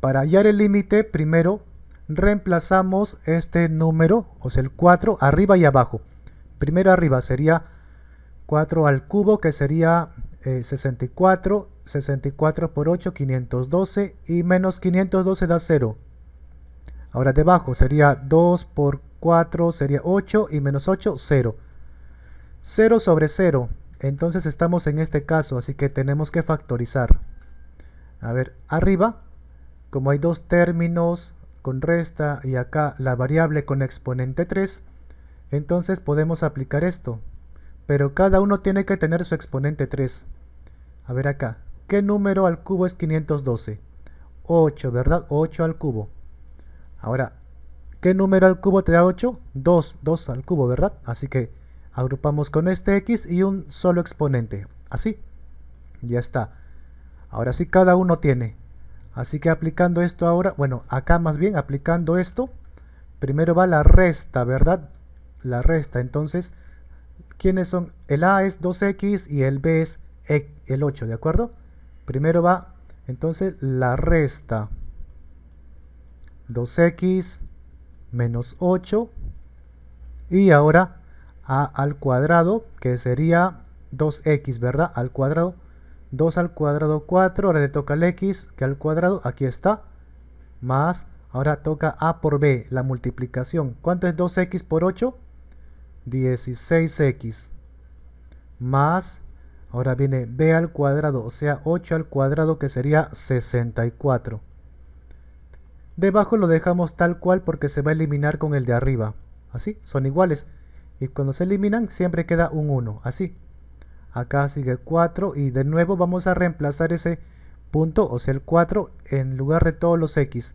Para hallar el límite, primero reemplazamos este número, o sea el 4, arriba y abajo. Primero arriba sería 4 al cubo, que sería 64, eh, 64 por 8, 512, y menos 512 da 0. Ahora debajo sería 2 por 4 sería 8, y menos 8, 0. 0 sobre 0, entonces estamos en este caso, así que tenemos que factorizar. A ver, arriba como hay dos términos con resta y acá la variable con exponente 3, entonces podemos aplicar esto. Pero cada uno tiene que tener su exponente 3. A ver acá, ¿qué número al cubo es 512? 8, ¿verdad? 8 al cubo. Ahora, ¿qué número al cubo te da 8? 2, 2 al cubo, ¿verdad? Así que agrupamos con este x y un solo exponente. Así, ya está. Ahora sí cada uno tiene Así que aplicando esto ahora, bueno, acá más bien aplicando esto, primero va la resta, ¿verdad? La resta, entonces, ¿quiénes son? El A es 2X y el B es e, el 8, ¿de acuerdo? Primero va, entonces, la resta. 2X menos 8 y ahora A al cuadrado, que sería 2X, ¿verdad? Al cuadrado 2 al cuadrado 4, ahora le toca al x, que al cuadrado, aquí está, más, ahora toca a por b, la multiplicación. ¿Cuánto es 2x por 8? 16x, más, ahora viene b al cuadrado, o sea 8 al cuadrado que sería 64. Debajo lo dejamos tal cual porque se va a eliminar con el de arriba, así, son iguales. Y cuando se eliminan siempre queda un 1, así, acá sigue 4 y de nuevo vamos a reemplazar ese punto, o sea el 4 en lugar de todos los x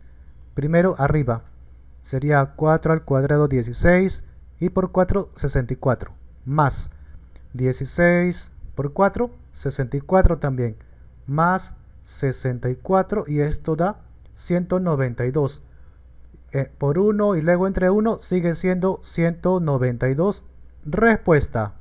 primero arriba sería 4 al cuadrado 16 y por 4 64 más 16 por 4 64 también más 64 y esto da 192 eh, por 1 y luego entre 1 sigue siendo 192 respuesta